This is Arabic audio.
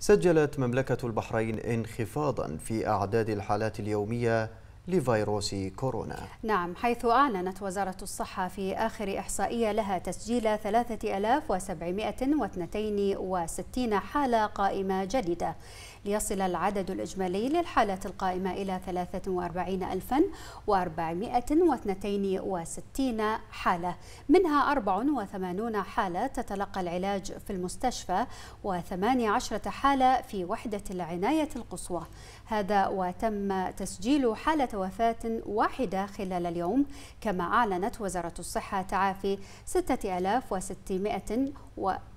سجلت مملكة البحرين انخفاضا في أعداد الحالات اليومية لفيروس كورونا نعم حيث أعلنت وزارة الصحة في آخر إحصائية لها تسجيل 3762 حالة قائمة جديدة ليصل العدد الإجمالي للحالات القائمة إلى 43462 حالة منها 84 حالة تتلقى العلاج في المستشفى و18 حالة في وحدة العناية القصوى هذا وتم تسجيل حالة وفاة واحدة خلال اليوم كما أعلنت وزارة الصحة تعافي 6600 و